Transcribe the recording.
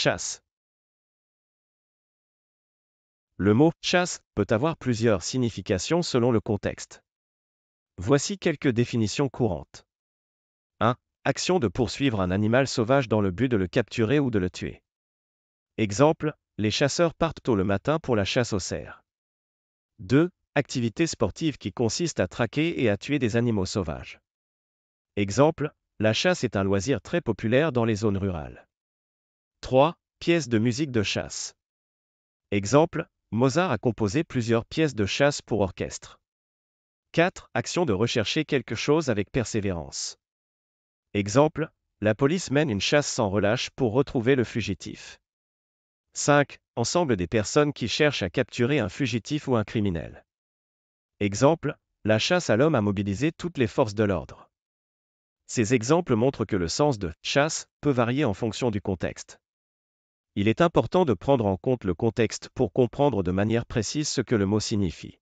chasse. Le mot chasse peut avoir plusieurs significations selon le contexte. Voici quelques définitions courantes. 1. Action de poursuivre un animal sauvage dans le but de le capturer ou de le tuer. Exemple, les chasseurs partent tôt le matin pour la chasse au cerf. 2. Activité sportive qui consiste à traquer et à tuer des animaux sauvages. Exemple, la chasse est un loisir très populaire dans les zones rurales. 3. Pièces de musique de chasse. Exemple, Mozart a composé plusieurs pièces de chasse pour orchestre. 4. Action de rechercher quelque chose avec persévérance. Exemple, la police mène une chasse sans relâche pour retrouver le fugitif. 5. Ensemble des personnes qui cherchent à capturer un fugitif ou un criminel. Exemple, la chasse à l'homme a mobilisé toutes les forces de l'ordre. Ces exemples montrent que le sens de chasse peut varier en fonction du contexte. Il est important de prendre en compte le contexte pour comprendre de manière précise ce que le mot signifie.